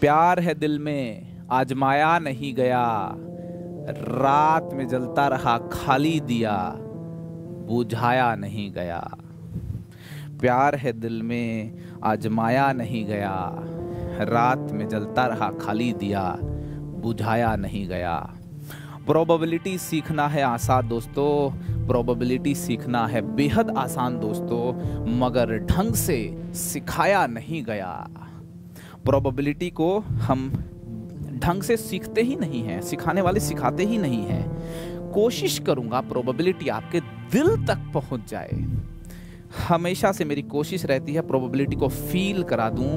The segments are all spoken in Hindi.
प्यार है दिल में आजमाया नहीं गया रात में जलता रहा खाली दिया बुझाया नहीं गया प्यार है दिल में आजमाया नहीं गया रात में जलता रहा खाली दिया बुझाया नहीं गया प्रोबेबिलिटी सीखना है आसान दोस्तों प्रोबेबिलिटी सीखना है बेहद आसान दोस्तों मगर ढंग से सिखाया नहीं गया प्रोबेबिलिटी को हम ढंग से सीखते ही नहीं हैं सिखाने वाले सिखाते ही नहीं हैं कोशिश करूंगा प्रोबेबिलिटी आपके दिल तक पहुंच जाए हमेशा से मेरी कोशिश रहती है प्रोबेबिलिटी को फील करा दूं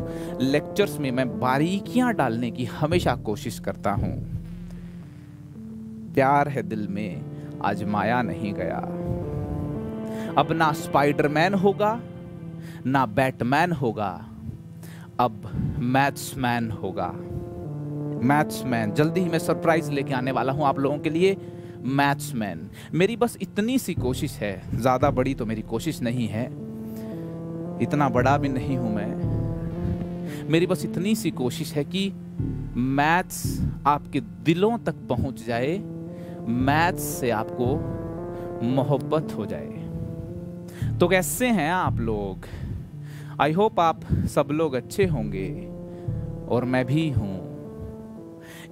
लेक्चर्स में मैं बारीकियां डालने की हमेशा कोशिश करता हूं प्यार है दिल में माया नहीं गया अब ना स्पाइडरमैन होगा ना बैटमैन होगा अब मैथ्समैन होगा मैथ्समैन जल्दी ही मैं सरप्राइज लेके आने वाला हूँ आप लोगों के लिए मैथ्समैन मेरी बस इतनी सी कोशिश है ज़्यादा बड़ी तो मेरी कोशिश नहीं है इतना बड़ा भी नहीं हूँ मैं मेरी बस इतनी सी कोशिश है कि मैथ्स आपके दिलों तक पहुँच जाए मैथ्स से आपको मोहब्बत हो जाए तो कैसे हैं आप लोग आई होप आप सब लोग अच्छे होंगे और मैं भी हूं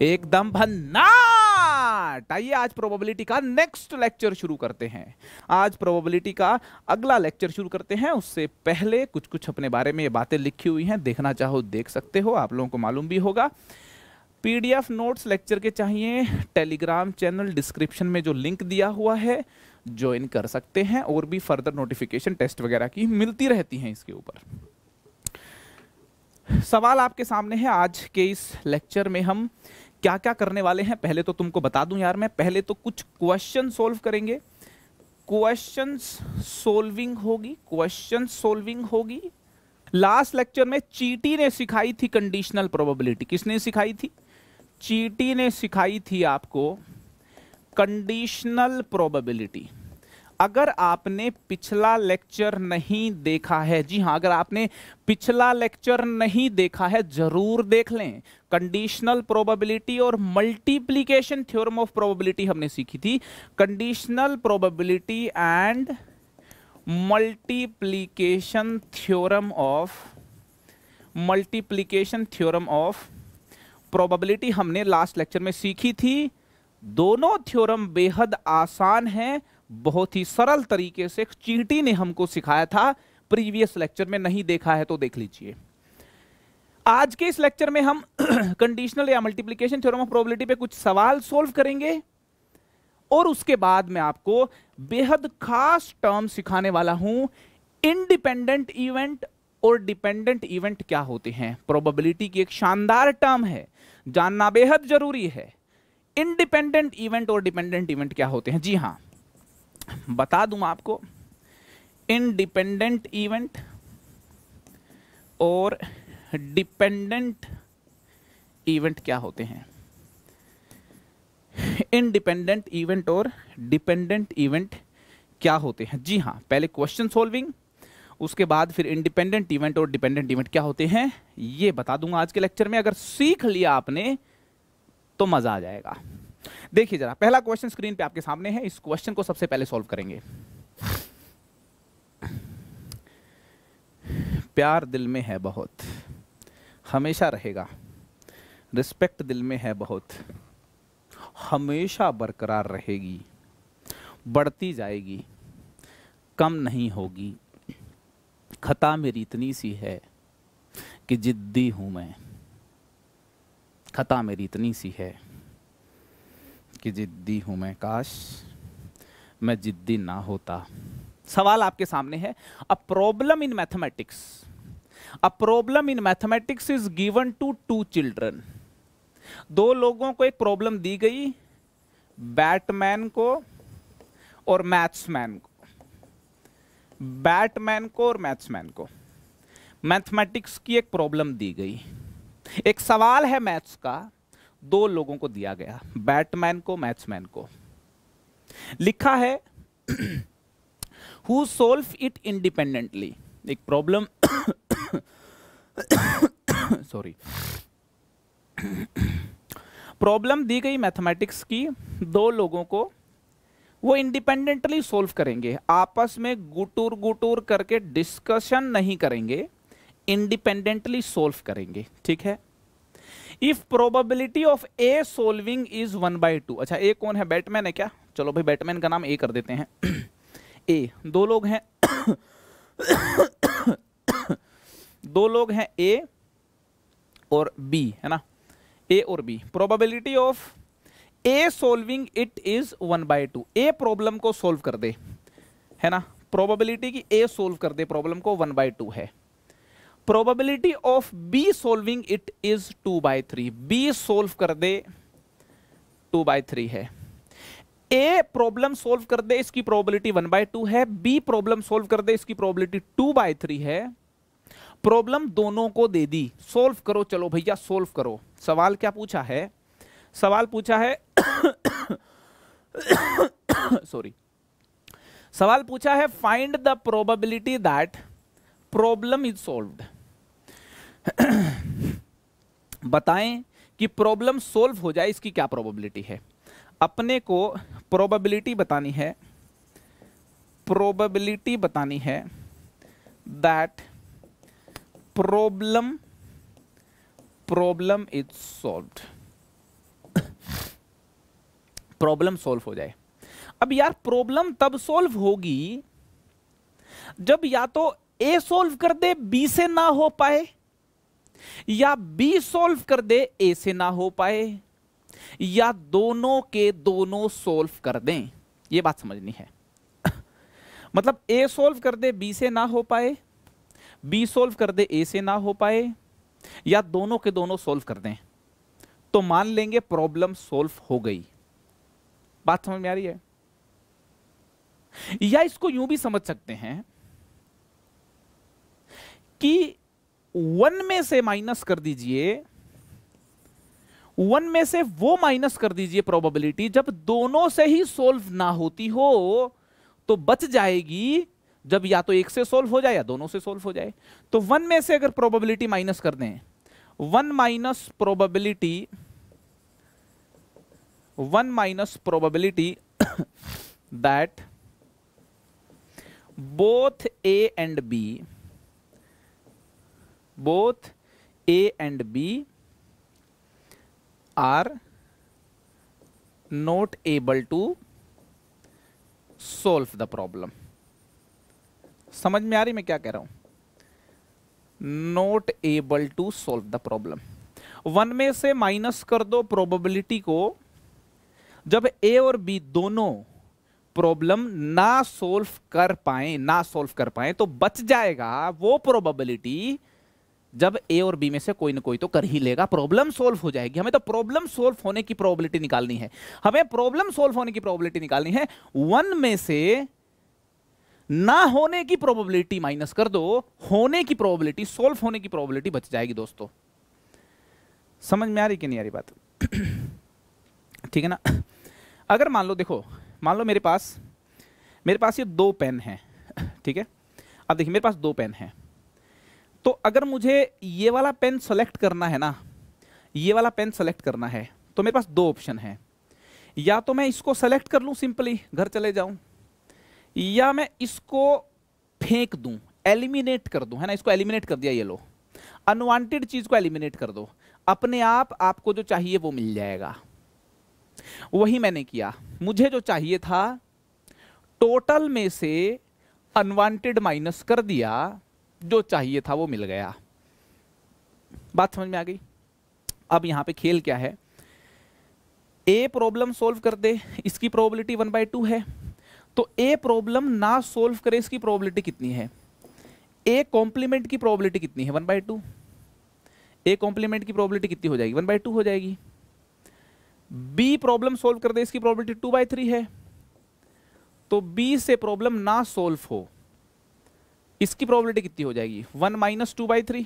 एकदम भन्नाट आइए आज प्रोबेबिलिटी का नेक्स्ट लेक्चर शुरू करते हैं आज प्रोबेबिलिटी का अगला लेक्चर शुरू करते हैं उससे पहले कुछ कुछ अपने बारे में ये बातें लिखी हुई हैं देखना चाहो देख सकते हो आप लोगों को मालूम भी होगा पीडीएफ नोट्स लेक्चर के चाहिए टेलीग्राम चैनल डिस्क्रिप्शन में जो लिंक दिया हुआ है ज्वाइन कर सकते हैं और भी फर्दर नोटिफिकेशन टेस्ट वगैरह की मिलती रहती हैं इसके ऊपर सवाल आपके सामने है आज के इस लेक्चर में हम क्या क्या करने वाले हैं पहले तो तुमको बता दूं यार मैं पहले तो कुछ क्वेश्चन सोल्व करेंगे क्वेश्चन सोल्विंग होगी क्वेश्चन सोल्विंग होगी लास्ट लेक्चर में चीटी ने सिखाई थी कंडीशनल प्रोबेबिलिटी किसने सिखाई थी चीटी ने सिखाई थी आपको कंडीशनल प्रोबेबिलिटी अगर आपने पिछला लेक्चर नहीं देखा है जी हाँ अगर आपने पिछला लेक्चर नहीं देखा है जरूर देख लें कंडीशनल प्रोबेबिलिटी और मल्टीप्लीकेशन थ्योरम ऑफ प्रोबेबिलिटी हमने सीखी थी conditional probability and multiplication theorem of multiplication theorem of probability हमने लास्ट लेक्चर में सीखी थी दोनों थ्योरम बेहद आसान हैं बहुत ही सरल तरीके से चींटी ने हमको सिखाया था प्रीवियस लेक्चर में नहीं देखा है तो देख लीजिए आज के इस लेक्चर में हम कंडीशनल या मल्टीप्लीकेशन थ्योरम ऑफ प्रोबेबिलिटी पे कुछ सवाल सोल्व करेंगे और उसके बाद मैं आपको बेहद खास टर्म सिखाने वाला हूं इनडिपेंडेंट इवेंट और डिपेंडेंट इवेंट क्या होते हैं प्रोबेबिलिटी की एक शानदार टर्म है जानना बेहद जरूरी है इंडिपेंडेंट इवेंट और डिपेंडेंट इवेंट क्या होते हैं जी हां बता दूं आपको इनडिपेंडेंट इवेंट और डिपेंडेंट इवेंट क्या होते हैं इनडिपेंडेंट इवेंट और डिपेंडेंट इवेंट क्या होते हैं जी हां पहले क्वेश्चन सॉल्विंग उसके बाद फिर इंडिपेंडेंट इवेंट और डिपेंडेंट इवेंट क्या होते हैं ये बता दूंगा आज के लेक्चर में अगर सीख लिया आपने तो मज़ा आ जाएगा देखिए जरा पहला क्वेश्चन स्क्रीन पे आपके सामने है इस क्वेश्चन को सबसे पहले सॉल्व करेंगे प्यार दिल में है बहुत हमेशा रहेगा रिस्पेक्ट दिल में है बहुत हमेशा बरकरार रहेगी बढ़ती जाएगी कम नहीं होगी खता मेरी इतनी सी है कि जिद्दी हूं मैं खता मेरी इतनी सी है कि जिद्दी हूं मैं काश मैं जिद्दी ना होता सवाल आपके सामने है a problem in mathematics a problem in mathematics is given to two children दो लोगों को एक प्रॉब्लम दी गई बैटमैन को और मैथ्समैन को बैटमैन को और मैथ्समैन को मैथमेटिक्स की एक प्रॉब्लम दी गई एक सवाल है मैथ्स का दो लोगों को दिया गया बैटमैन को मैथ्समैन को लिखा है हु सोल्व इट इंडिपेंडेंटली एक प्रॉब्लम सॉरी प्रॉब्लम दी गई मैथमेटिक्स की दो लोगों को वो इंडिपेंडेंटली सोल्व करेंगे आपस में गुटूर गुटूर करके डिस्कशन नहीं करेंगे इंडिपेंडेंटली सोल्व करेंगे ठीक है if probability of A solving is one by two अच्छा ए कौन है बैटमैन है क्या चलो भाई बैटमैन का नाम ए कर देते हैं ए दो लोग हैं दो लोग हैं ए और बी है ना ए और B probability of A solving it is one by two A problem को सोल्व कर दे है ना प्रोबेबिलिटी की ए सोल्व कर दे प्रॉब्लम को वन बाई टू है probability of B solving it is two by three B solve कर दे टू बाई थ्री है ए प्रॉब्लम सोल्व कर दे इसकी प्रोबेबिलिटी वन बाय टू है बी प्रॉब्लम सोल्व कर दे इसकी प्रोबेबिलिटी टू बाय थ्री है प्रॉब्लम दोनों को दे दी सोल्व करो चलो भैया सोल्व करो सवाल क्या पूछा है सवाल पूछा है सॉरी सवाल पूछा है find the probability that problem is solve बताएं कि प्रॉब्लम सॉल्व हो जाए इसकी क्या प्रोबेबिलिटी है अपने को प्रोबेबिलिटी बतानी है प्रोबेबिलिटी बतानी है that problem problem is solve problem solve हो जाए अब यार प्रॉब्लम तब सॉल्व होगी जब या तो ए सोल्व कर दे बी से ना हो पाए या बी सोल्व कर दे ए से ना हो पाए या दोनों के दोनों सोल्व कर दें ये बात समझनी है मतलब ए सोल्व कर दे बी से ना हो पाए बी सोल्व कर दे ए से ना हो पाए या दोनों के दोनों सोल्व कर दें तो मान लेंगे प्रॉब्लम सोल्व हो गई बात समझ में आ रही है या इसको यूं भी समझ सकते हैं कि वन में से माइनस कर दीजिए वन में से वो माइनस कर दीजिए प्रोबेबिलिटी जब दोनों से ही सोल्व ना होती हो तो बच जाएगी जब या तो एक से सोल्व हो जाए या दोनों से सोल्व हो जाए तो वन में से अगर प्रोबेबिलिटी माइनस कर दें one minus probability one minus probability that both A and B both A and B are not able to solve the problem. समझ में आ रही मैं क्या कह रहा हूं Not able to solve the problem one में से माइनस कर दो प्रोबेबिलिटी को जब ए और बी दोनों प्रॉब्लम ना सोल्व कर पाए ना सोल्व कर पाए तो बच जाएगा वो प्रोबेबिलिटी जब ए और बी में से कोई ना कोई तो कर ही लेगा प्रॉब्लम सोल्व हो जाएगी हमें तो प्रॉब्लम सोल्व होने की प्रोबेबिलिटी निकालनी है हमें प्रॉब्लम सोल्व होने की प्रोबेबिलिटी निकालनी है वन में से ना होने की प्रोबेबिलिटी माइनस कर दो होने की प्रोबेबिलिटी सोल्व होने की प्रोबेबिलिटी बच जाएगी दोस्तों समझ में आ रही कि नहीं आ रही बात ठीक है ना अगर मान लो देखो मान लो मेरे पास मेरे पास ये दो पेन हैं ठीक है अब देखिए मेरे पास दो पेन हैं तो अगर मुझे ये वाला पेन सेलेक्ट करना है ना ये वाला पेन सेलेक्ट करना है तो मेरे पास दो ऑप्शन है या तो मैं इसको सेलेक्ट कर लूं सिंपली घर चले जाऊं या मैं इसको फेंक दूं एलिमिनेट कर दूं है ना इसको एलिमिनेट कर दिया ये लो अनवांटेड चीज़ को एलिमिनेट कर दो अपने आप आपको जो चाहिए वो मिल जाएगा वही मैंने किया मुझे जो चाहिए था टोटल में से अनवांटेड माइनस कर दिया जो चाहिए था वो मिल गया बात समझ में आ गई अब यहां पे खेल क्या है ए प्रॉब्लम सोल्व कर दे इसकी प्रोबेबिलिटी वन बाई टू है तो ए प्रॉब्लम ना सोल्व करे इसकी प्रोबेबिलिटी कितनी है ए कॉम्प्लीमेंट की प्रोबेबिलिटी कितनी है one by two A complement की प्रोबेबिलिटी कितनी हो जाएगी वन बाई टू हो जाएगी बी प्रॉब्लम सोल्व कर दे इसकी प्रोबेबिलिटी टू बाई थ्री है तो बी से प्रॉब्लम ना सोल्व हो इसकी प्रोबेबिलिटी कितनी हो जाएगी one minus two by three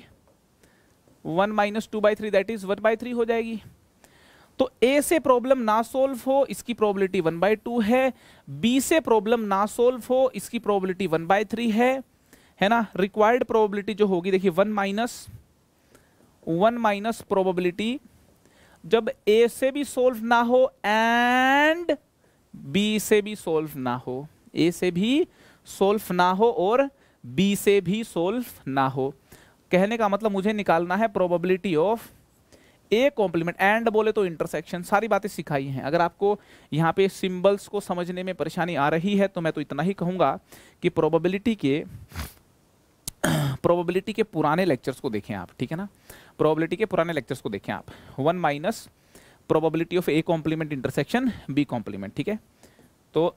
one minus two by three that is one by three हो जाएगी तो ए से प्रॉब्लम ना सोल्व हो इसकी प्रोबेबिलिटी वन बाई टू है बी से प्रॉब्लम ना सोल्व हो इसकी प्रोबेबिलिटी वन बाई थ्री है है ना रिक्वायर्ड प्रोबेबिलिटी जो होगी देखिए one minus one minus probability जब ए से भी सोल्व ना हो एंड बी से भी सोल्व ना हो ए से भी सोल्व ना हो और बी से भी सोल्व ना हो कहने का मतलब मुझे निकालना है probability of A complement and बोले तो इंटरसेक्शन सारी बातें सिखाई हैं अगर आपको यहाँ पे सिंबल्स को समझने में परेशानी आ रही है तो मैं तो इतना ही कहूँगा कि प्रोबेबिलिटी के प्रोबेबिलिटी के पुराने लेक्चर्स को देखें आप ठीक है ना प्रोबेबिलिटी के पुराने लेक्चर्स को देखें आप one minus probability of A complement intersection B complement ठीक है तो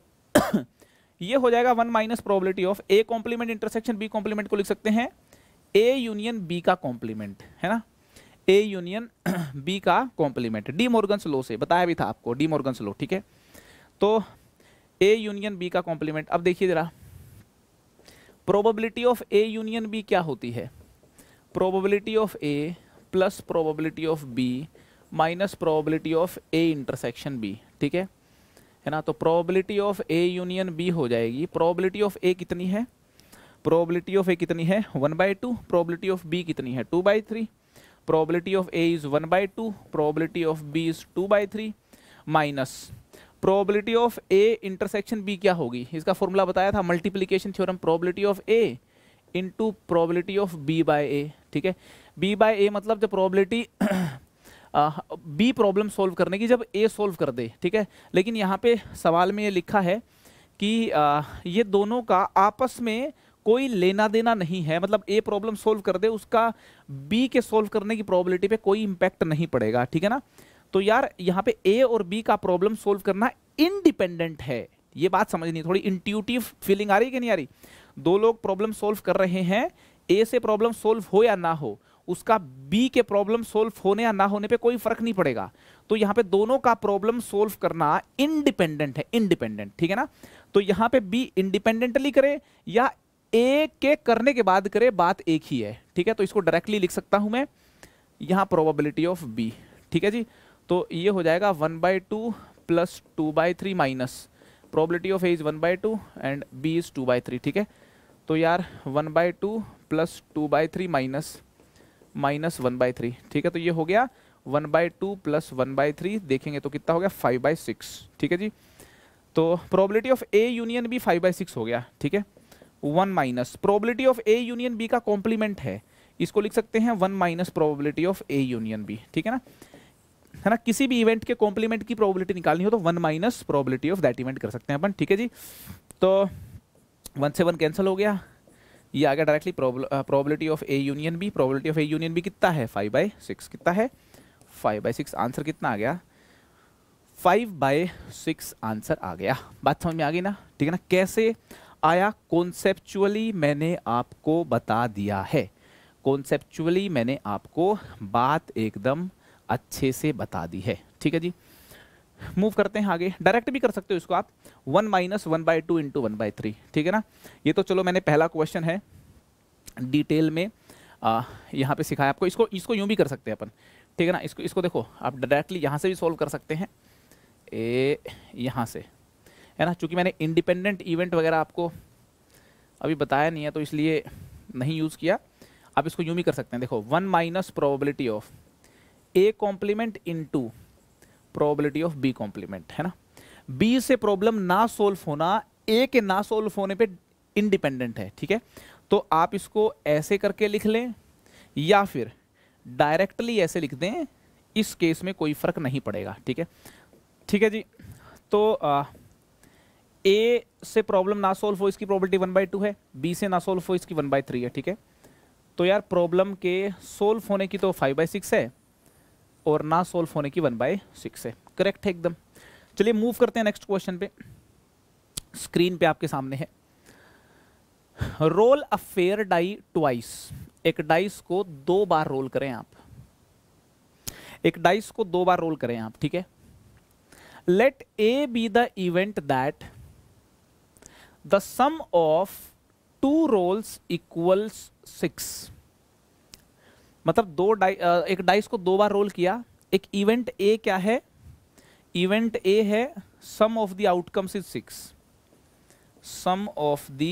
ये हो जाएगा one minus probability of A complement intersection B complement को लिख सकते हैं ए यूनियन बी का कॉम्प्लीमेंट है ना ए यूनियन बी का कॉम्प्लीमेंट डी मोर्गन स्लो से बताया भी था आपको डी मोर्गन स्लो ठीक है तो ए यूनियन बी का कॉम्प्लीमेंट अब देखिए जरा probability of A union B क्या होती है probability of A plus probability of B minus probability of A intersection B ठीक है है ना तो probability of A union B हो जाएगी प्रोबेबिलिटी ऑफ ए कितनी है प्रोबेबिलिटी ऑफ ए कितनी है one by two probability of B कितनी है two by three probability of A is one by two probability of B is two by three minus probability of A intersection B क्या होगी इसका फॉर्मूला बताया था multiplication theorem probability of A into probability of B by A ठीक है बी बाई ए मतलब जो प्रोबेबिलिटी बी प्रॉब्लम सॉल्व करने की जब ए सॉल्व कर दे ठीक है लेकिन यहाँ पे सवाल में ये लिखा है कि आ, ये दोनों का आपस में कोई लेना देना नहीं है मतलब ए प्रॉब्लम सॉल्व कर दे उसका बी के सॉल्व करने की प्रॉबिलिटी पे कोई इम्पैक्ट नहीं पड़ेगा ठीक है ना तो यार यहाँ पे ए और बी का प्रॉब्लम सोल्व करना इनडिपेंडेंट है ये बात समझनी थोड़ी इंट्यूटिव फीलिंग आ रही है कि नहीं आ रही दो लोग प्रॉब्लम सोल्व कर रहे हैं ए से प्रॉब्लम सोल्व हो या ना हो उसका बी के प्रॉब्लम सोल्व होने या ना होने पे कोई फर्क नहीं पड़ेगा तो यहां पे दोनों का प्रॉब्लम सोल्व करना इंडिपेंडेंट है इंडिपेंडेंट ठीक है ना तो यहां पे बी इंडिपेंडेंटली करे या ए के करने के बाद करे बात एक ही है ठीक है तो इसको डायरेक्टली लिख सकता हूं मैं यहां प्रोबेबिलिटी ऑफ बी ठीक है जी तो ये हो जाएगा one by two plus two by three minus probability of A is one by two and B is two by three ठीक है तो यार one by two plus two by three minus minus one by three ठीक है तो ये हो गया one by two plus one by three देखेंगे तो कितना हो गया फाइव बाई सिक्स ठीक है जी तो probability of A union B five by six हो गया ठीक है one minus probability of A union B का कॉम्प्लीमेंट है इसको लिख सकते हैं one minus probability of A union B ठीक है ना है ना किसी भी इवेंट के कॉम्प्लीमेंट की प्रोबेबिलिटी निकालनी हो तो one minus probability of that event कर सकते हैं अपन ठीक है जी तो वन से वन कैंसिल हो गया ये आ गया directly probability of A union B probability of A union B कितना है फाइव बाई सिक्स कितना है फाइव बाई सिक्स आंसर कितना आ गया फाइव बाय सिक्स आंसर आ गया बात समझ में आ गई ना ठीक है ना कैसे आया कॉन्सेप्चुअली मैंने आपको बता दिया है कॉन्सेप्चुअली मैंने आपको बात एकदम अच्छे से बता दी है ठीक है जी मूव करते हैं आगे डायरेक्ट भी कर सकते हो इसको आप one minus one by two into one by three ठीक है ना ये तो चलो मैंने पहला क्वेश्चन है डिटेल में आ, यहाँ पे सिखाया आपको इसको इसको यूँ भी कर सकते हैं अपन ठीक है ना इसको इसको देखो आप डायरेक्टली यहाँ से भी सॉल्व कर सकते हैं ए यहाँ से है ना चूँकि मैंने इंडिपेंडेंट इवेंट वगैरह आपको अभी बताया नहीं है तो इसलिए नहीं यूज़ किया आप इसको यूँ भी कर सकते हैं देखो one minus probability of A complement into probability of B complement है ना बी से प्रॉब्लम ना सोल्व होना ए के ना सोल्व होने पे इंडिपेंडेंट है ठीक है तो आप इसको ऐसे करके लिख लें या फिर डायरेक्टली ऐसे लिख दें इस केस में कोई फर्क नहीं पड़ेगा ठीक है ठीक है जी तो आ, ए से प्रॉब्लम ना सोल्व हो इसकी प्रॉबलिटी वन बाई टू है बी से ना सोल्व हो इसकी वन बाई थ्री है ठीक है तो यार प्रॉब्लम के सोल्व होने की तो फाइव बाई सिक्स है और ना सोल्व होने की वन बाय सिक्स है करेक्ट है एकदम चलिए मूव करते हैं नेक्स्ट क्वेश्चन पे स्क्रीन पे आपके सामने है roll a fair die twice एक डाइस को दो बार रोल करें आप एक डाइस को दो बार रोल करें आप ठीक है let A be the event that the sum of two rolls equals six मतलब दो डाइ एक डाइस को दो बार रोल किया एक इवेंट ए क्या है इवेंट ए है sum of the outcomes is six sum of the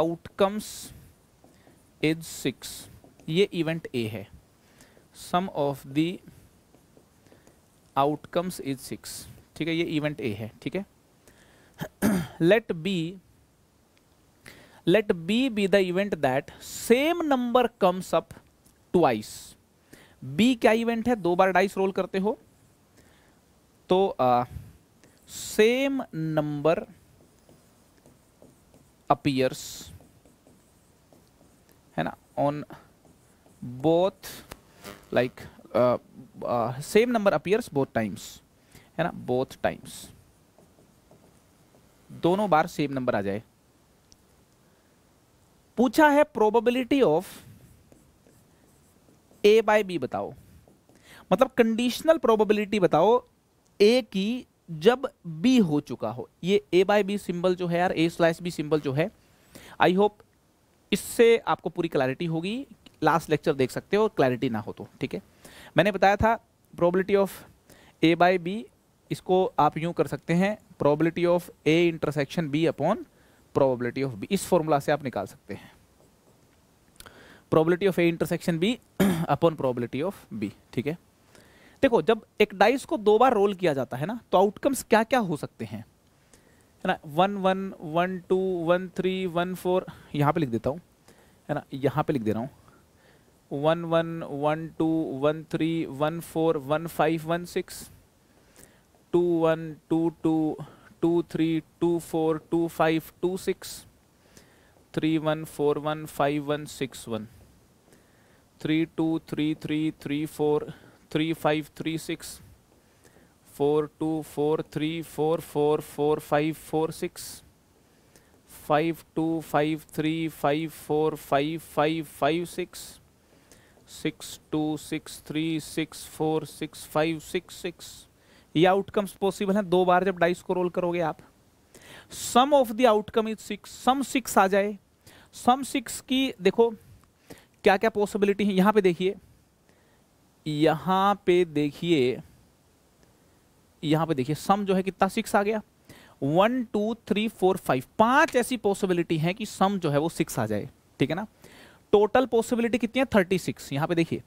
outcomes is six ये इवेंट ए है sum of the outcomes is six ठीक है ये इवेंट ए है ठीक है let B let b be the event that same number comes up twice b क्या इवेंट है दो बार डाइस रोल करते हो तो सेम नंबर अपियर्स है ना on both like same number appears both times है ना बोथ टाइम्स दोनों बार सेम नंबर आ जाए पूछा है probability of A by B बताओ मतलब कंडीशनल प्रोबेबिलिटी बताओ ए की जब बी हो चुका हो ये ए बाय बी सिंबल जो है यार ए स्लाइस बी सिंबल जो है आई होप इससे आपको पूरी क्लैरिटी होगी लास्ट लेक्चर देख सकते हो क्लैरिटी ना हो तो ठीक है मैंने बताया था probability of A by B इसको आप यूं कर सकते हैं probability of A intersection B upon probability of B इस फॉर्मूला से आप निकाल सकते हैं probability of A intersection B upon probability of B ठीक है देखो जब एक डाइस को दो बार रोल किया जाता है ना तो आउटकम्स क्या क्या हो सकते हैं है ना one one one two one three one four यहाँ पे लिख देता हूँ है ना यहाँ पे लिख दे रहा हूँ one one one two one three one four one five one six two one two two 2 3 2 4 2 5 2 6 3 1 4 1 5 1 6 1 3 2 3 3 3 4 3 5 3 6 4 2 4 3 4 4 4 5 4 6 5 2 5 3 5 4 5 5 5 6 6 2 6 3 6 4 6 5 6 6 ये आउटकम्स पॉसिबल हैं दो बार जब डाइस को रोल करोगे आप sum of the outcome is six sum six आ जाए सम सिक्स की देखो क्या क्या पॉसिबिलिटी है यहां पे देखिए यहां पे देखिए यहां पे देखिए सम जो है कितना सिक्स आ गया one two three four five पांच ऐसी पॉसिबिलिटी है कि सम जो है वो सिक्स आ जाए ठीक है ना टोटल पॉसिबिलिटी कितनी है थर्टी सिक्स यहां पर देखिए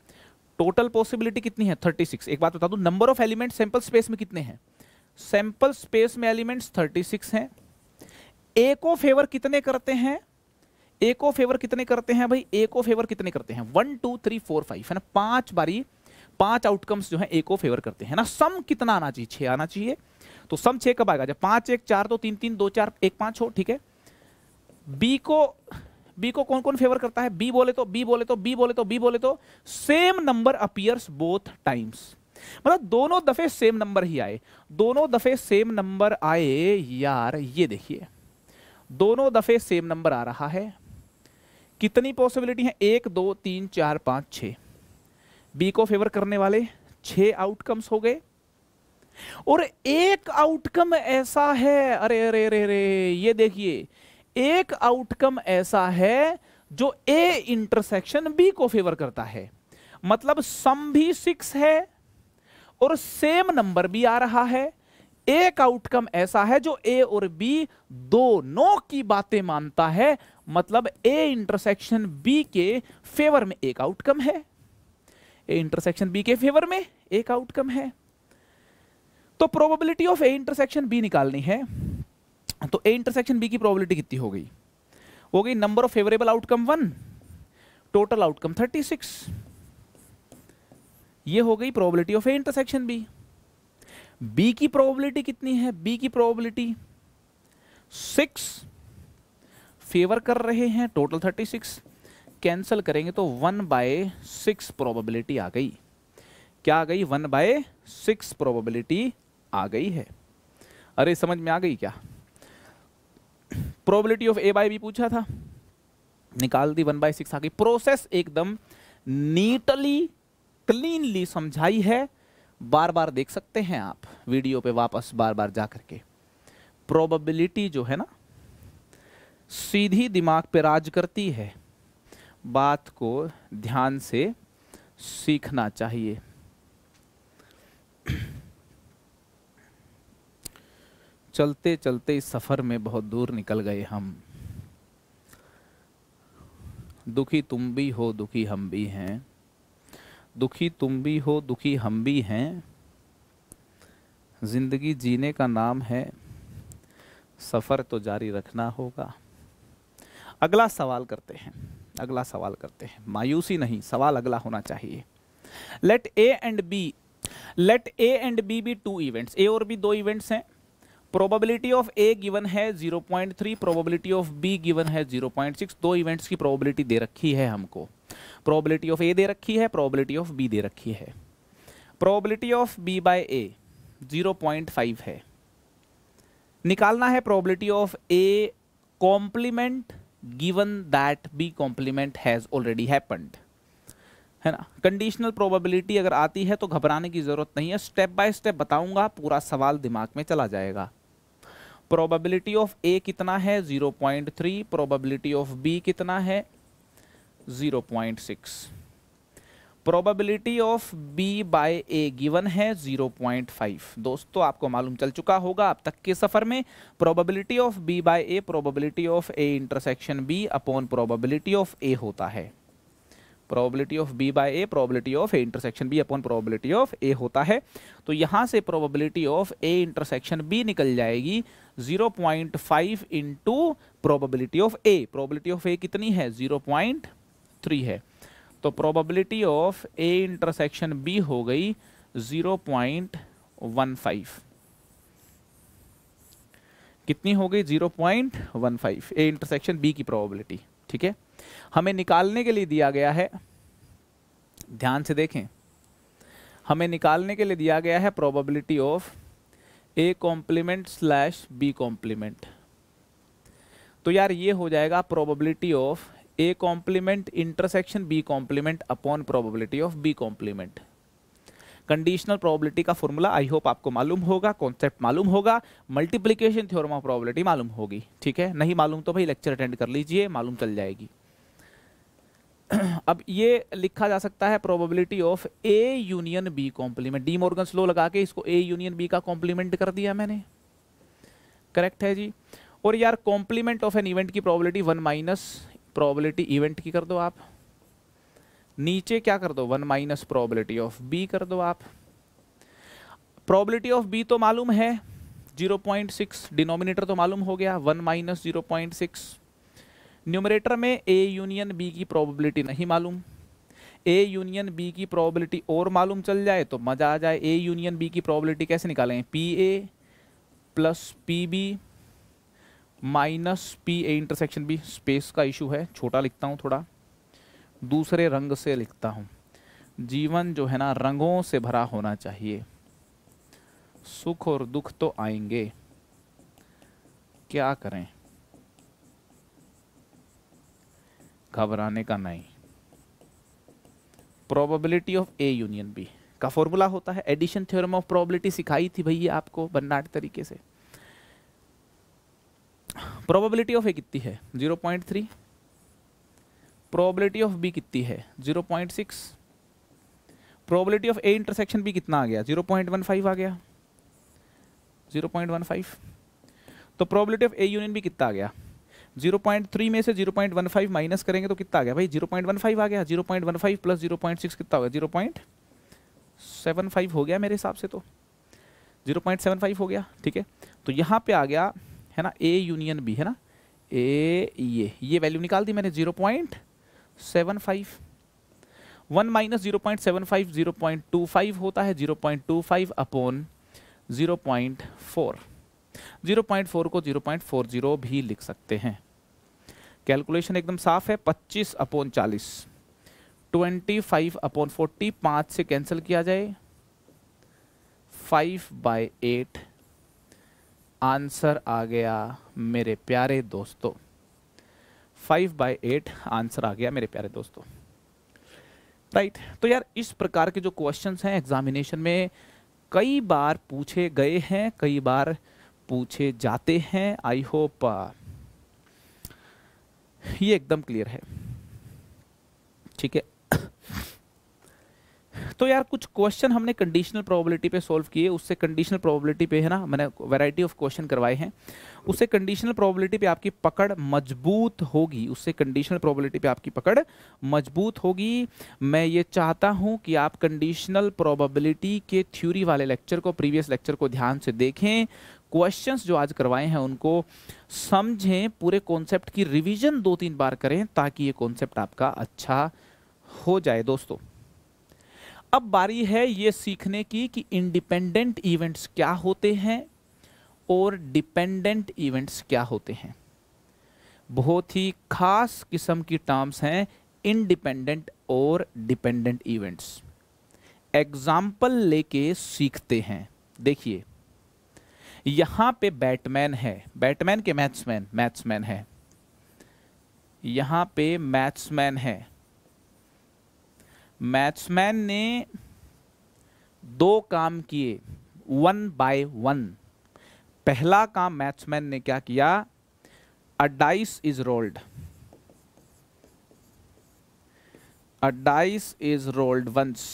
टोटल पॉसिबिलिटी कितनी है 36 एक बात बता दूं number of element sample space में कितने हैं सैंपल स्पेस में एलिमेंट्स 36 हैं ए को फेवर कितने करते हैं ए को फेवर कितने करते हैं भाई ए को फेवर कितने करते हैं one two three four five है ना पांच बारी पांच आउटकम्स जो है ए को फेवर करते हैं ना सम कितना आना चाहिए छह आना चाहिए तो सम छः कब आएगा जब पांच एक चार दो तीन तीन दो चार एक पांच हो ठीक है बी को बी को कौन कौन फेवर करता है बी बोले तो बी बोले तो बी बोले तो बी बोले तो same number appears both times मतलब दोनों दफे सेम नंबर ही आए दोनों दफे सेम नंबर आए यार ये देखिए दोनों दफे सेम नंबर आ रहा है कितनी पॉसिबिलिटी है एक दो तीन चार पांच छ बी को फेवर करने वाले छह आउटकम्स हो गए और एक आउटकम ऐसा है अरे अरे अरे अरे ये देखिए एक आउटकम ऐसा है जो ए इंटरसेक्शन बी को फेवर करता है मतलब सम भी सिक्स है और सेम नंबर भी आ रहा है एक आउटकम ऐसा है जो ए और बी दोनों की बातें मानता है मतलब ए इंटरसेक्शन बी के फेवर में एक आउटकम है ए इंटरसेक्शन बी के फेवर में एक आउटकम है तो probability of A intersection B निकालनी है तो ए इंटरसेक्शन बी की प्रोबेबिलिटी कितनी हो गई हो गई number of favourable outcome one total outcome thirty six ये हो गई probability of A intersection B B की प्रोबेबिलिटी कितनी है बी की प्रोबेबिलिटी सिक्स फेवर कर रहे हैं टोटल थर्टी सिक्स कैंसिल करेंगे तो वन बाय सिक्स प्रोबेबिलिटी आ गई क्या आ गई वन बाय सिक्स प्रोबेबिलिटी आ गई है अरे समझ में आ गई क्या probability of A by B पूछा था निकाल दी वन बाई सिक्स आ गई प्रोसेस एकदम नीटली क्लीनली समझाई है बार बार देख सकते हैं आप वीडियो पे वापस बार बार जा करके प्रोबेबिलिटी जो है ना सीधी दिमाग पे राज करती है बात को ध्यान से सीखना चाहिए चलते चलते इस सफ़र में बहुत दूर निकल गए हम दुखी तुम भी हो दुखी हम भी हैं दुखी तुम भी हो दुखी हम भी हैं ज़िंदगी जीने का नाम है सफ़र तो जारी रखना होगा अगला सवाल करते हैं अगला सवाल करते हैं मायूसी नहीं सवाल अगला होना चाहिए let A and B let A and B B two events A और बी दो इवेंट्स हैं प्रोबेबिलिटी ऑफ ए गिवन है 0.3 प्रोबेबिलिटी ऑफ बी गिवन है 0.6 दो इवेंट्स की प्रोबेबिलिटी दे रखी है हमको प्रोबेबिलिटी ऑफ ए दे रखी है प्रोबेबिलिटी ऑफ बी दे रखी है probability of B by A 0.5 है निकालना है probability of A complement given that B complement has already happened है ना कंडीशनल प्रोबेबिलिटी अगर आती है तो घबराने की ज़रूरत नहीं है स्टेप बाय स्टेप बताऊंगा पूरा सवाल दिमाग में चला जाएगा प्रोबेबिलिटी ऑफ ए कितना है 0.3 प्रोबेबिलिटी ऑफ बी कितना है 0.6 probability of B by A given है 0.5 दोस्तों आपको मालूम चल चुका होगा अब तक के सफ़र में probability of B by A probability of A intersection B upon probability of A होता है probability of B by A probability of A intersection B upon probability of A होता है तो यहां से probability of A intersection B निकल जाएगी zero point five into probability of A probability of A कितनी है जीरो पॉइंट थ्री है तो probability of A intersection B हो गई जीरो पॉइंट वन फाइव कितनी हो गई zero point one five A intersection B की प्रोबेबिलिटी ठीक है हमें निकालने के लिए दिया गया है ध्यान से देखें हमें निकालने के लिए दिया गया है probability of A complement slash B complement तो यार ये हो जाएगा probability of A complement intersection B complement upon probability of B complement conditional probability का फॉर्मूला आई होप आपको मालूम होगा कॉन्सेप्ट मालूम होगा मल्टीप्लीकेशन थ्योरम ऑफ प्रोबेबिलिटी मालूम होगी ठीक है नहीं मालूम तो भाई लेक्चर अटेंड कर लीजिए मालूम चल जाएगी अब ये लिखा जा सकता है probability of A union B complement De Morgan स्लो लगा के इसको ए यूनियन बी का कॉम्प्लीमेंट कर दिया मैंने करेक्ट है जी और यार कॉम्प्लीमेंट ऑफ एन इवेंट की probability one minus probability event की कर दो आप नीचे क्या कर दो one minus probability of B कर दो आप प्रोबेबिलिटी ऑफ बी तो मालूम है जीरो पॉइंट सिक्स डिनोमिनेटर तो मालूम हो गया one minus zero point six numerator में ए यूनियन बी की प्रोबेबिलिटी नहीं मालूम ए यूनियन बी की प्रोबेबिलिटी और मालूम चल जाए तो मज़ा आ जाए ए यूनियन बी की प्रोबेबिलिटी कैसे निकालें P A plus P B minus P A intersection B space का इशू है छोटा लिखता हूँ थोड़ा दूसरे रंग से लिखता हूँ जीवन जो है ना रंगों से भरा होना चाहिए सुख और दुख तो आएंगे क्या करें घबराने का नहीं probability of A union B का फॉर्मूला होता है एडिशन थ्योरम ऑफ प्रोबेबिलिटी सिखाई थी भैया आपको भन्नाट तरीके से प्रोबेबिलिटी ऑफ ए कितनी है 0.3 प्रोबेबिलिटी ऑफ बी कितनी है 0.6 probability of A intersection B कितना आ गया 0.15 आ गया 0.15 तो probability of A union B कितना आ गया 0.15 0.3 में से 0.15 माइनस करेंगे तो कितना आ गया भाई 0.15 आ गया 0.15 प्लस 0.6 कितना होगा 0.75 हो गया मेरे हिसाब से तो 0.75 हो गया ठीक है तो यहाँ पे आ गया है ना ए यूनियन बी है ना ए ये ये वैल्यू निकाल दी मैंने 0.75 one minus zero point seven five zero point two five होता है zero point two five upon zero point four 0.4 को 0.40 भी लिख सकते हैं कैलकुलेशन एकदम साफ है 25 अपॉन 40 25 अपॉन 40 पाँच से कैंसिल किया जाए 5 बाय एट आंसर आ गया मेरे प्यारे दोस्तों 5 बाई एट आंसर आ गया मेरे प्यारे दोस्तों राइट right. तो यार इस प्रकार के जो क्वेश्चंस हैं एग्जामिनेशन में कई बार पूछे गए हैं कई बार पूछे जाते हैं आई होप uh, ये एकदम क्लियर है ठीक है तो यार कुछ क्वेश्चन हमने कंडीशनल प्रोबेबिलिटी पे सॉल्व किए उससे कंडीशनल प्रोबेबिलिटी पे है ना मैंने वैरायटी ऑफ क्वेश्चन करवाए हैं उससे कंडीशनल प्रोबेबिलिटी पे आपकी पकड़ मजबूत होगी उससे कंडीशनल प्रोबेबिलिटी पे आपकी पकड़ मजबूत होगी मैं ये चाहता हूँ कि आप कंडीशनल प्रोबेबिलिटी के थ्योरी वाले लेक्चर को प्रीवियस लेक्चर को ध्यान से देखें क्वेश्चंस जो आज करवाए हैं उनको समझें पूरे कॉन्सेप्ट की रिवीजन दो तीन बार करें ताकि ये कॉन्सेप्ट आपका अच्छा हो जाए दोस्तों अब बारी है ये सीखने की कि इंडिपेंडेंट इवेंट्स क्या होते हैं और डिपेंडेंट इवेंट्स क्या होते हैं बहुत ही खास किस्म की टर्म्स हैं इंडिपेंडेंट और डिपेंडेंट इवेंट्स एग्जाम्पल लेके सीखते हैं देखिए यहां पे बैटमैन है बैटमैन के मैथ्समैन मैथ्समैन है यहां पे मैथ्समैन है मैथ्समैन ने दो काम किए वन बाय वन पहला काम मैथ्समैन ने क्या किया a dice is rolled a dice is rolled once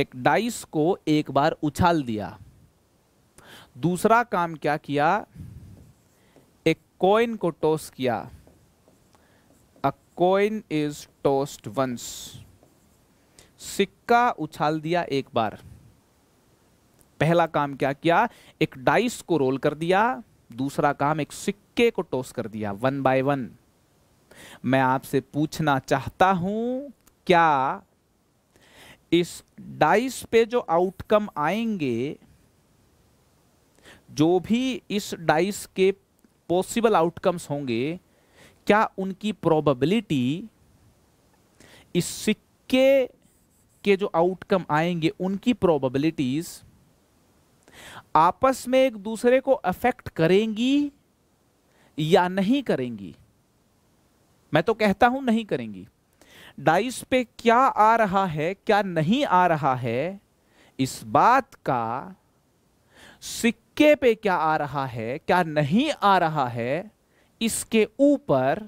एक डाइस को एक बार उछाल दिया दूसरा काम क्या किया एक कॉइन को टॉस किया a coin is tossed once सिक्का उछाल दिया एक बार पहला काम क्या किया एक डाइस को रोल कर दिया दूसरा काम एक सिक्के को टॉस कर दिया वन बाय वन मैं आपसे पूछना चाहता हूं क्या इस डाइस पे जो आउटकम आएंगे जो भी इस डाइस के पॉसिबल आउटकम्स होंगे क्या उनकी प्रोबेबिलिटी इस सिक्के के जो आउटकम आएंगे उनकी प्रोबेबिलिटीज आपस में एक दूसरे को अफेक्ट करेंगी या नहीं करेंगी मैं तो कहता हूं नहीं करेंगी डाइस पे क्या आ रहा है क्या नहीं आ रहा है इस बात का सिक्के पे क्या आ रहा है क्या नहीं आ रहा है इसके ऊपर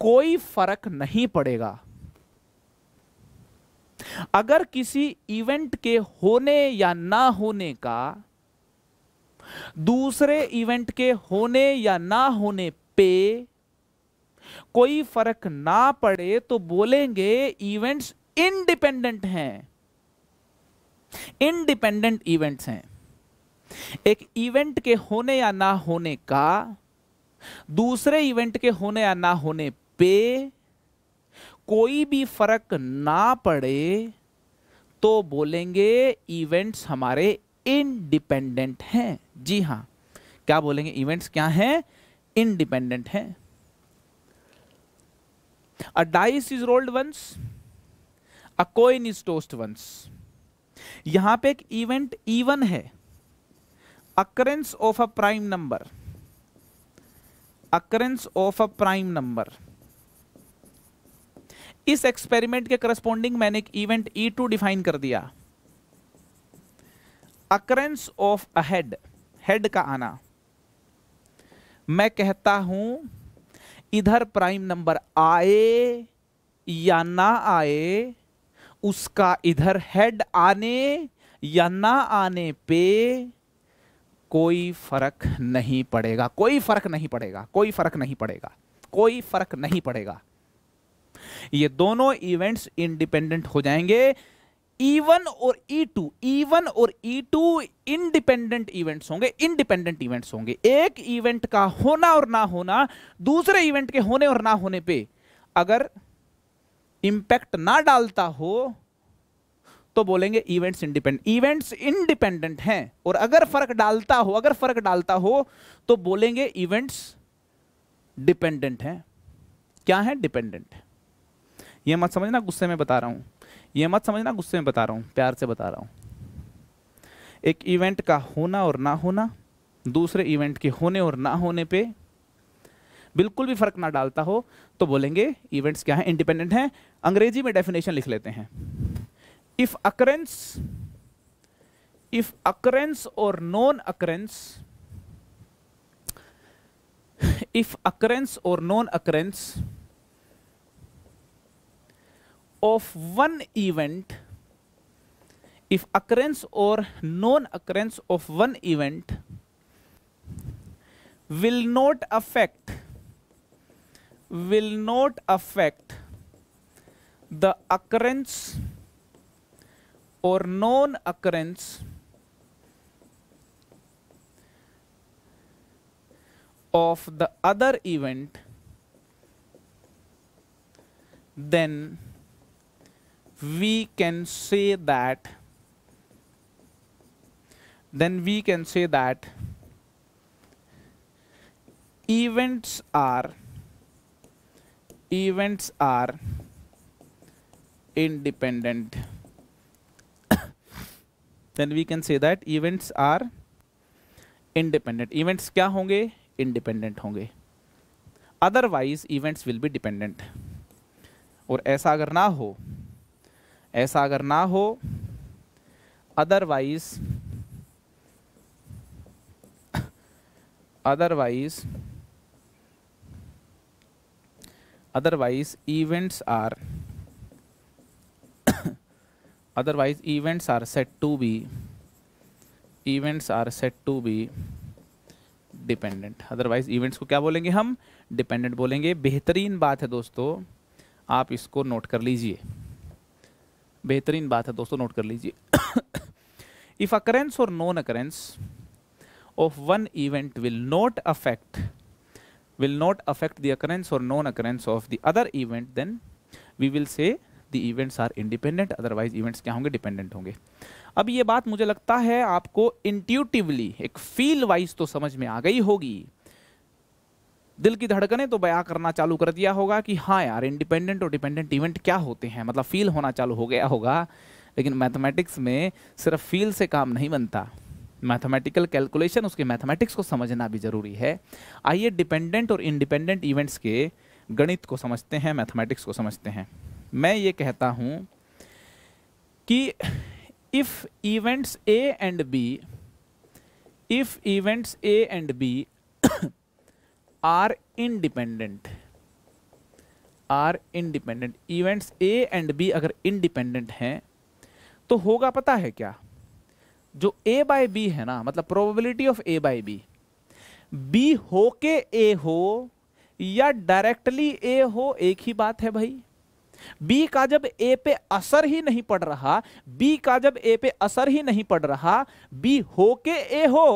कोई फर्क नहीं पड़ेगा अगर किसी इवेंट के होने या ना होने का दूसरे इवेंट के होने या ना होने पे कोई फर्क ना पड़े तो बोलेंगे इवेंट्स इंडिपेंडेंट हैं इंडिपेंडेंट इवेंट्स हैं एक इवेंट के होने या ना होने का दूसरे इवेंट के होने या ना होने पे कोई भी फर्क ना पड़े तो बोलेंगे इवेंट्स हमारे इंडिपेंडेंट हैं जी हां क्या बोलेंगे इवेंट्स क्या हैं इंडिपेंडेंट हैं a dice is rolled once a coin is tossed once यहां पे एक इवेंट इवन है occurrence of a prime number occurrence of a prime number इस एक्सपेरिमेंट के करस्पॉन्डिंग मैंने एक इवेंट ई टू डिफाइन कर दिया occurrence of a head head का आना मैं कहता हूं इधर प्राइम नंबर आए या ना आए उसका इधर हेड आने या ना आने पे कोई फर्क नहीं पड़ेगा कोई फर्क नहीं पड़ेगा कोई फर्क नहीं पड़ेगा कोई फर्क नहीं पड़ेगा ये दोनों इवेंट्स इंडिपेंडेंट हो जाएंगे E1 और E2, E1 और E2 इंडिपेंडेंट इवेंट्स होंगे इंडिपेंडेंट इवेंट्स होंगे एक इवेंट का होना और ना होना दूसरे इवेंट के होने और ना होने पे अगर इंपैक्ट ना डालता हो तो बोलेंगे इवेंट्स इंडिपेंडेंट इवेंट्स इंडिपेंडेंट हैं और अगर फर्क डालता हो अगर फर्क डालता हो तो बोलेंगे इवेंट्स डिपेंडेंट हैं क्या है डिपेंडेंट यह मत समझना गुस्से में बता रहा हूं यह मत समझना गुस्से में बता रहा हूं प्यार से बता रहा हूं एक इवेंट का होना और ना होना दूसरे इवेंट के होने और ना होने पे बिल्कुल भी फर्क ना डालता हो तो बोलेंगे इवेंट्स क्या है इंडिपेंडेंट हैं अंग्रेजी में डेफिनेशन लिख लेते हैं if occurrence if occurrence or known occurrence if occurrence or known occurrence of one event if occurrence or known occurrence of one event will not affect will not affect the occurrence or known occurrence of the other event then we can say that then we can say that events are events are independent then we can say that events are independent events क्या होंगे इंडिपेंडेंट होंगे otherwise events will be dependent और ऐसा अगर ना हो ऐसा अगर ना हो otherwise otherwise otherwise events are otherwise events are said to be events are said to be dependent otherwise events को क्या बोलेंगे हम डिपेंडेंट बोलेंगे बेहतरीन बात है दोस्तों आप इसको नोट कर लीजिए बेहतरीन बात है दोस्तों नोट कर लीजिए इफ अकरेंस और non occurrence of one event will not affect will not affect the occurrence or non occurrence of the other event then we will say the events are independent otherwise events क्या होंगे डिपेंडेंट होंगे अब ये बात मुझे लगता है आपको इंट्यूटिवली एक फील वाइज तो समझ में आ गई होगी दिल की धड़कने तो बया करना चालू कर दिया होगा कि हाँ यार इंडिपेंडेंट और डिपेंडेंट इवेंट क्या होते हैं मतलब फील होना चालू हो गया होगा लेकिन मैथमेटिक्स में सिर्फ फील से काम नहीं बनता मैथमेटिकल कैलकुलेशन उसके मैथमेटिक्स को समझना भी जरूरी है आइए डिपेंडेंट और इंडिपेंडेंट इवेंट्स के गणित को समझते हैं मैथमेटिक्स को समझते हैं मैं ये कहता हूं कि if events A and B if events A and B are independent are independent events A and B अगर इंडिपेंडेंट हैं तो होगा पता है क्या जो ए बाय बी है ना मतलब probability of A by B B हो के ए हो या डायरेक्टली ए हो एक ही बात है भाई बी का जब ए पे असर ही नहीं पड़ रहा बी का जब ए पे असर ही नहीं पड़ रहा बी हो के ए हो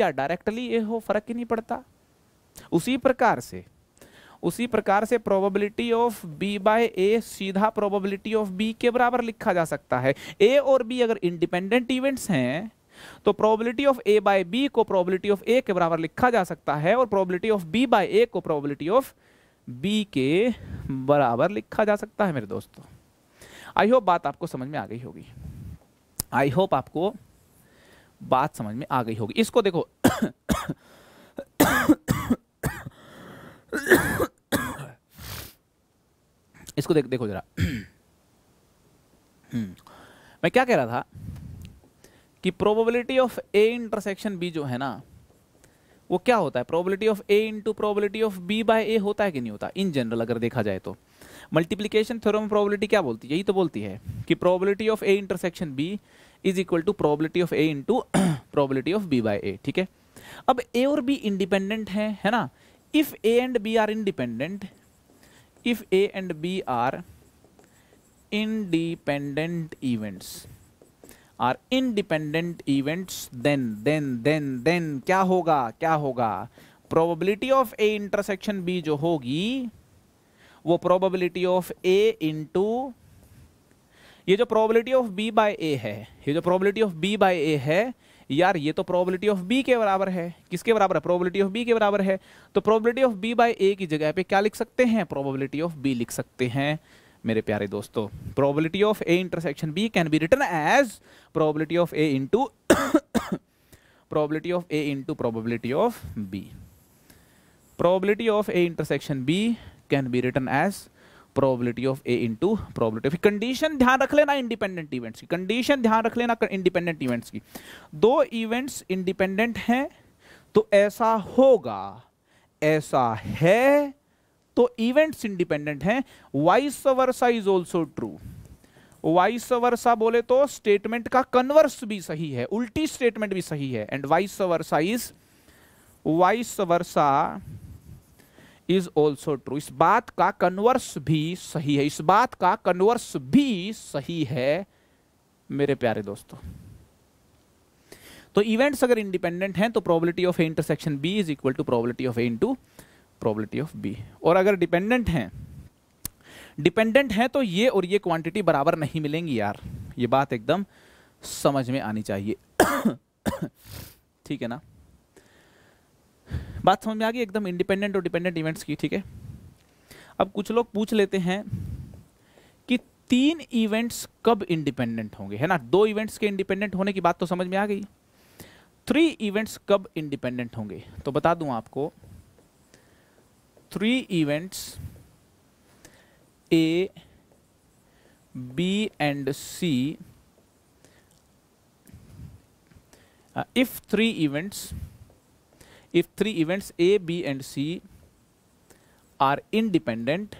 या डायरेक्टली ए हो फर्क ही नहीं पड़ता उसी प्रकार से उसी प्रकार से probability of B by A सीधा प्रोबेबिलिटी ऑफ बी के बराबर लिखा जा सकता है ए और बी अगर इंडिपेंडेंट इवेंट्स हैं तो probability of A by B को प्रोबेबिलिटी ऑफ ए के बराबर लिखा जा सकता है और probability of B by A को प्रोबेबिलिटी ऑफ बी के बराबर लिखा जा सकता है मेरे दोस्तों आई होप बात आपको समझ में आ गई होगी आई होप आपको बात समझ में आ गई होगी इसको देखो इसको देख देखो जरा हम्म। मैं क्या कह रहा था कि probability of A intersection B जो है ना वो क्या होता है probability of A into probability of B by A होता है कि नहीं होता इन जनरल अगर देखा जाए तो मल्टीप्लीकेशन थ्योरम प्रोबेबिलिटी क्या बोलती है यही तो बोलती है कि probability of A intersection B is equal to probability of A into probability of B by A ठीक है अब ए और बी इंडिपेंडेंट हैं है ना if A and B are independent if A and B are independent events are independent events then then then then क्या होगा क्या होगा probability of A intersection B जो होगी वो प्रोबेबिलिटी ऑफ ए इंटू ये जो probability of B by A है ये जो probability of B by A है यार ये तो प्रोबेबिलिटी ऑफ बी के बराबर है किसके बराबर है प्रोबेबिलिटी ऑफ बी के बराबर है तो probability of B by A की जगह पे क्या लिख सकते हैं प्रोबेबिलिटी ऑफ बी लिख सकते हैं मेरे प्यारे दोस्तों probability of A intersection B can be written as probability of A into probability of A into probability of B probability of A intersection B can be written as probability of A into probability of condition ध्यान रख लेना इंडिपेंडेंट इवेंट्स की कंडीशन ध्यान रख लेना इंडिपेंडेंट इवेंट्स की दो इवेंट्स इंडिपेंडेंट हैं तो ऐसा होगा ऐसा है तो इवेंट्स इंडिपेंडेंट हैं vice versa is also true vice versa बोले तो स्टेटमेंट का कन्वर्स भी सही है उल्टी स्टेटमेंट भी सही है and vice versa is vice versa is also true इस बात का कन्वर्स भी सही है इस बात का कन्वर्स भी सही है मेरे प्यारे दोस्तों तो इवेंट्स अगर इंडिपेंडेंट हैं तो probability of A intersection B is equal to probability of A into probability of B और अगर डिपेंडेंट हैं डिपेंडेंट हैं तो ये और ये क्वांटिटी बराबर नहीं मिलेंगी यार ये बात एकदम समझ में आनी चाहिए ठीक है ना बात समझ में आ गई एकदम इंडिपेंडेंट और डिपेंडेंट इवेंट्स की ठीक है अब कुछ लोग पूछ लेते हैं कि तीन इवेंट्स कब इंडिपेंडेंट होंगे है ना दो इवेंट्स के इंडिपेंडेंट होने की बात तो समझ में आ गई थ्री इवेंट्स कब इंडिपेंडेंट होंगे तो बता दूं आपको three events A, B and C uh, if three events if three events A, B and C are independent,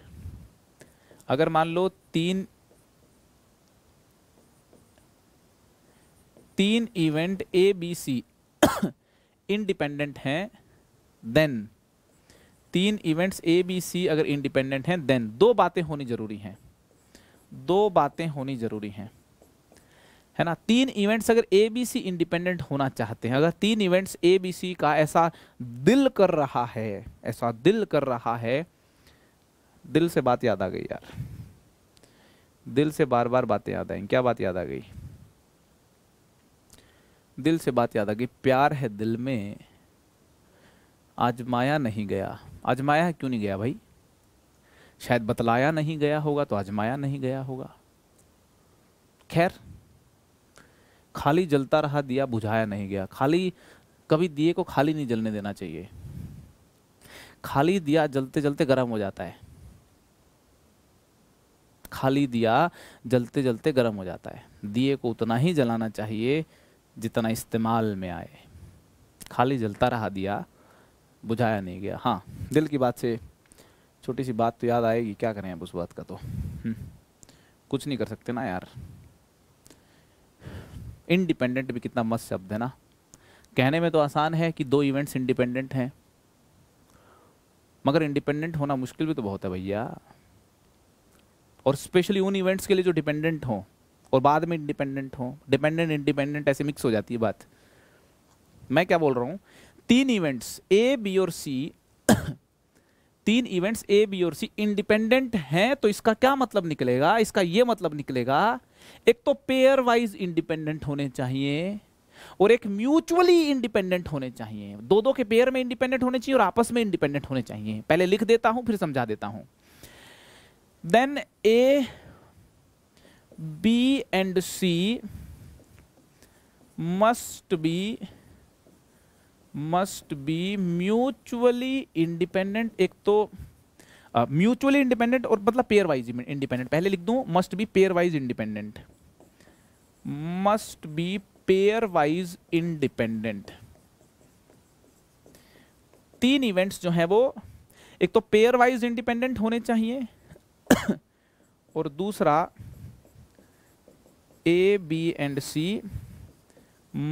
अगर मान लो तीन तीन event A B C independent हैं देन तीन इवेंट्स ए बी सी अगर इंडिपेंडेंट हैं देन दो बातें होनी जरूरी हैं दो बातें होनी जरूरी हैं है ना तीन इवेंट्स अगर ए बी सी इंडिपेंडेंट होना चाहते हैं अगर तीन इवेंट्स ए बी सी का ऐसा दिल कर रहा है ऐसा दिल कर रहा है दिल से बात याद आ गई यार दिल से बार बार बातें याद आई क्या बात याद आ गई दिल से बात याद आ गई प्यार है दिल में आजमाया नहीं गया आजमाया क्यों नहीं गया भाई शायद बतलाया नहीं गया होगा तो आजमाया नहीं गया होगा खैर खाली जलता रहा दिया बुझाया नहीं गया खाली कभी दिए को खाली नहीं जलने देना चाहिए खाली दिया जलते जलते गर्म हो जाता है खाली दिया जलते जलते गर्म हो जाता है दिए को उतना ही जलाना चाहिए जितना इस्तेमाल में आए खाली जलता रहा दिया बुझाया नहीं गया हाँ दिल की बात से छोटी सी बात तो याद आएगी क्या करें अब उस बात का तो हम्म, कुछ नहीं कर सकते ना यार इंडिपेंडेंट भी कितना मस्त शब्द है ना कहने में तो आसान है कि दो इवेंट्स इंडिपेंडेंट हैं मगर इंडिपेंडेंट होना मुश्किल भी तो बहुत है भैया और स्पेशली उन इवेंट्स के लिए जो डिपेंडेंट हों और बाद में इंडिपेंडेंट हों डिपेंडेंट इंडिपेंडेंट ऐसे मिक्स हो जाती है बात मैं क्या बोल रहा हूँ तीन इवेंट्स ए बी और सी तीन इवेंट्स ए बी और सी इंडिपेंडेंट हैं तो इसका क्या मतलब निकलेगा इसका यह मतलब निकलेगा एक तो पेयर वाइज इंडिपेंडेंट होने चाहिए और एक म्यूचुअली इंडिपेंडेंट होने चाहिए दो दो के पेयर में इंडिपेंडेंट होने चाहिए और आपस में इंडिपेंडेंट होने चाहिए पहले लिख देता हूं फिर समझा देता हूं then A B and C must be must be mutually independent एक तो म्यूचुअली uh, इंडिपेंडेंट और मतलब पेयर वाइज इंडिपेंडेंट पहले लिख दू must be pairwise independent must be pairwise independent तीन इवेंट्स जो है वो एक तो पेयर वाइज इंडिपेंडेंट होने चाहिए और दूसरा A B and C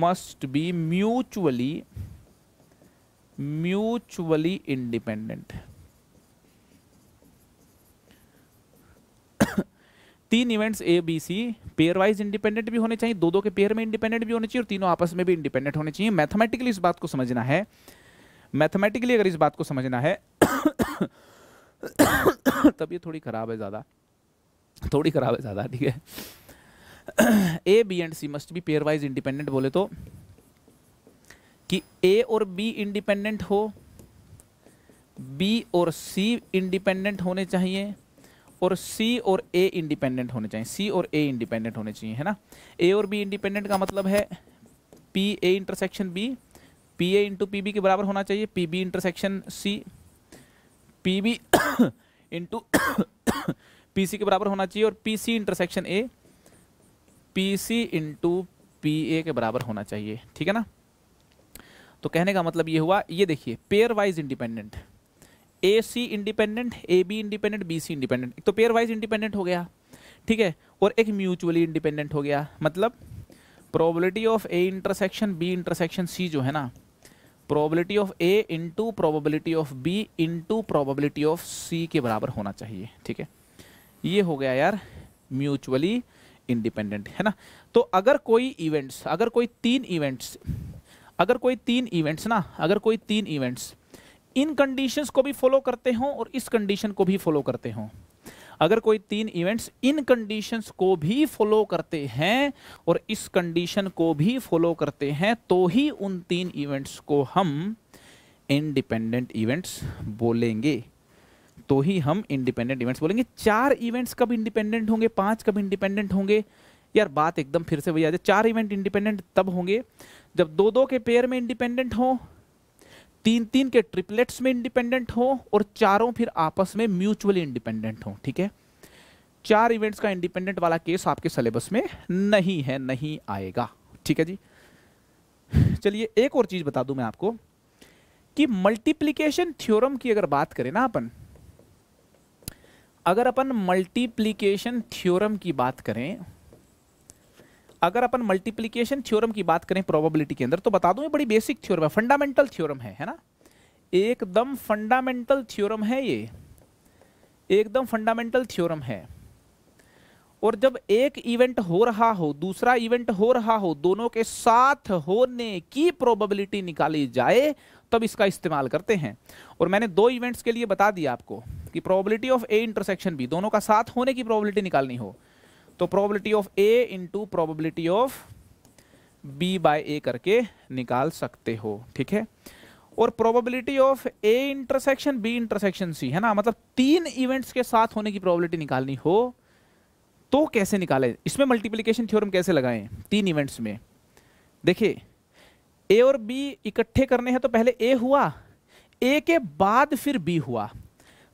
must be mutually mutually independent तीन events A B C pairwise independent भी होने चाहिए दो दो के पेयर में इंडिपेंडेंट भी होने चाहिए और तीनों आपस में भी इंडिपेंडेंट होने चाहिए मैथमेटिकली इस बात को समझना है मैथमेटिकली अगर इस बात को समझना है तब ये थोड़ी खराब है ज़्यादा थोड़ी खराब है ज़्यादा ठीक है A B and C must भी पेयर वाइज इंडिपेंडेंट बोले तो कि ए और बी इंडिपेंडेंट हो बी और सी इंडिपेंडेंट होने चाहिए और सी और ए इंडिपेंडेंट होने चाहिए सी और ए इंडिपेंडेंट होने चाहिए है ना ए और बी इंडिपेंडेंट का मतलब है P A intersection B P A into P B के बराबर होना चाहिए P B intersection C P B into P C के बराबर होना चाहिए और P C intersection A P C into P A के बराबर होना चाहिए ठीक है ना तो कहने का मतलब ये हुआ ये देखिए pairwise independent A C independent A B independent B C independent एक तो पेयर वाइज इंडिपेंडेंट हो गया ठीक है और एक म्यूचुअली इंडिपेंडेंट हो गया मतलब probability of A intersection B intersection C जो है ना probability of A into probability of B into probability of C के बराबर होना चाहिए ठीक है ये हो गया यार म्यूचुअली इंडिपेंडेंट है ना तो अगर कोई इवेंट्स अगर कोई तीन इवेंट्स अगर कोई तीन इवेंट्स ना अगर कोई तीन इवेंट्स इन कंडीशंस को भी फॉलो करते हो और इस कंडीशन को भी फॉलो करते हो अगर कोई तीन इवेंट्स इन कंडीशंस को भी फॉलो करते हैं और इस कंडीशन को भी फॉलो करते हैं तो ही उन तीन इवेंट्स को हम इंडिपेंडेंट इवेंट्स बोलेंगे तो ही हम इंडिपेंडेंट इवेंट्स बोलेंगे चार इवेंट्स कब इंडिपेंडेंट होंगे पांच कब इंडिपेंडेंट होंगे यार बात एकदम फिर से वही आ जाए चार इवेंट इंडिपेंडेंट तब होंगे जब दो दो के पेयर में इंडिपेंडेंट हो तीन तीन के ट्रिपलेट्स में इंडिपेंडेंट हो और चारों फिर आपस में म्यूचुअली इंडिपेंडेंट हो ठीक है चार इवेंट्स का इंडिपेंडेंट वाला केस आपके सिलेबस में नहीं है नहीं आएगा ठीक है जी चलिए एक और चीज बता दू मैं आपको कि मल्टीप्लीकेशन थ्योरम की अगर बात करें ना अपन अगर अपन मल्टीप्लीकेशन थ्योरम की बात करें अगर अपन मल्टीप्लीकेशन थ्योरम की बात करें प्रोबेबिलिटी के अंदर तो बता दूं ये बड़ी बेसिक थ्योरम है फंडामेंटल थ्योरम है है ना एकदम फंडामेंटल थ्योरम है ये एकदम फंडामेंटल थ्योरम है और जब एक इवेंट हो रहा हो दूसरा इवेंट हो रहा हो दोनों के साथ होने की प्रोबेबिलिटी निकाली जाए तब इसका इस्तेमाल करते हैं और मैंने दो इवेंट्स के लिए बता दिया आपको कि probability of A intersection B दोनों का साथ होने की प्रोबेबिलिटी निकालनी हो तो probability of A into probability of B by A करके निकाल सकते हो ठीक है और probability of A intersection B intersection C है ना मतलब तीन इवेंट्स के साथ होने की प्रोबेबिलिटी निकालनी हो तो कैसे निकाले इसमें मल्टीप्लीकेशन थ्योरम कैसे लगाएं तीन इवेंट्स में देखिए ए और बी इकट्ठे करने हैं तो पहले ए हुआ ए के बाद फिर बी हुआ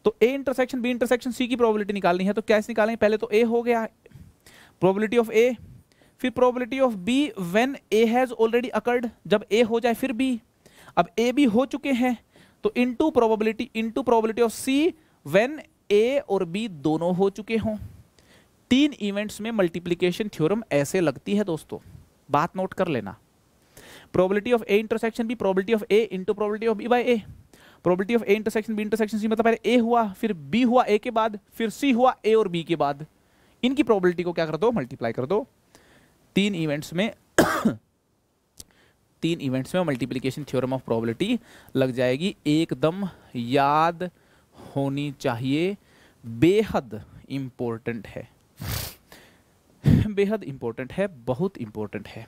तो A intersection B intersection C की प्रोबेबिलिटी निकालनी है तो कैसे निकालेंगे पहले तो ए हो गया प्रोबेबिलिटी ऑफ ए फिर probability of B when A has already occurred जब ए हो जाए फिर बी अब ए भी हो चुके हैं तो into probability into probability of C when A और बी दोनों हो चुके हों तीन इवेंट्स में मल्टीप्लीकेशन थ्योरम ऐसे लगती है दोस्तों बात नोट कर लेना probability of A intersection B probability of A into probability of B by A probability of A intersection B intersection C मतलब पहले ए हुआ फिर बी हुआ ए के बाद फिर सी हुआ ए और बी के बाद इनकी प्रोबेबिलिटी को क्या कर दो मल्टीप्लाई कर दो तीन इवेंट्स में तीन इवेंट्स में मल्टीप्लीकेशन थियोरम ऑफ प्रोबेबिलिटी लग जाएगी एकदम याद होनी चाहिए बेहद इम्पोर्टेंट है बेहद इंपॉर्टेंट है बहुत इंपॉर्टेंट है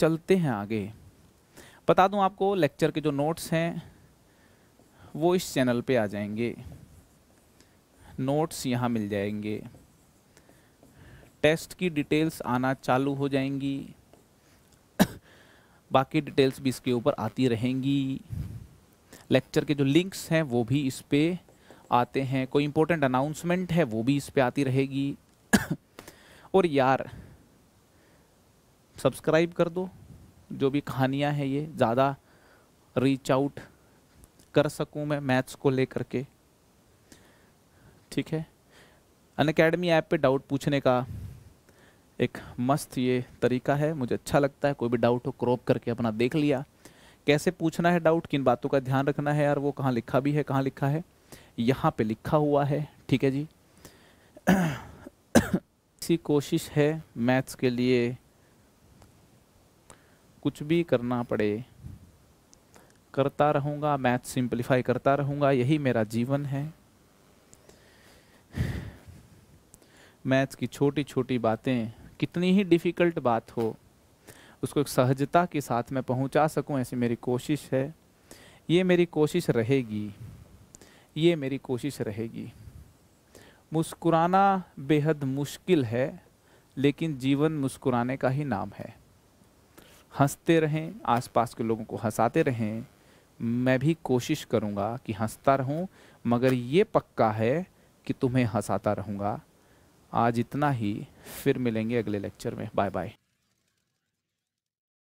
चलते हैं आगे बता दूं आपको लेक्चर के जो नोट्स हैं वो इस चैनल पे आ जाएंगे नोट्स यहाँ मिल जाएंगे टेस्ट की डिटेल्स आना चालू हो जाएंगी बाकी डिटेल्स भी इसके ऊपर आती रहेंगी लेक्चर के जो लिंक्स हैं वो भी इस पर आते हैं कोई इम्पोर्टेंट अनाउंसमेंट है वो भी इस पर आती रहेगी और यार सब्सक्राइब कर दो जो भी कहानियाँ हैं ये ज़्यादा रीच आउट कर सकूँ मैं मैथ्स को लेकर के ठीक है अन अकेडमी ऐप पर डाउट पूछने का एक मस्त ये तरीका है मुझे अच्छा लगता है कोई भी डाउट हो क्रॉप करके अपना देख लिया कैसे पूछना है डाउट किन बातों का ध्यान रखना है यार वो कहाँ लिखा भी है कहाँ लिखा है यहाँ पे लिखा हुआ है ठीक है जी इसी कोशिश है मैथ्स के लिए कुछ भी करना पड़े करता रहूँगा मैथ सिंप्लीफाई करता रहूँगा यही मेरा जीवन है मैथ्स की छोटी छोटी बातें कितनी ही डिफ़िकल्ट बात हो उसको एक सहजता के साथ मैं पहुंचा सकूं ऐसी मेरी कोशिश है ये मेरी कोशिश रहेगी ये मेरी कोशिश रहेगी मुस्कुराना बेहद मुश्किल है लेकिन जीवन मुस्कुराने का ही नाम है हंसते रहें आसपास के लोगों को हंसाते रहें मैं भी कोशिश करूँगा कि हंसता रहूँ मगर ये पक्का है कि तुम्हें हंसाता रहूँगा आज इतना ही फिर मिलेंगे अगले लेक्चर में बाय बाय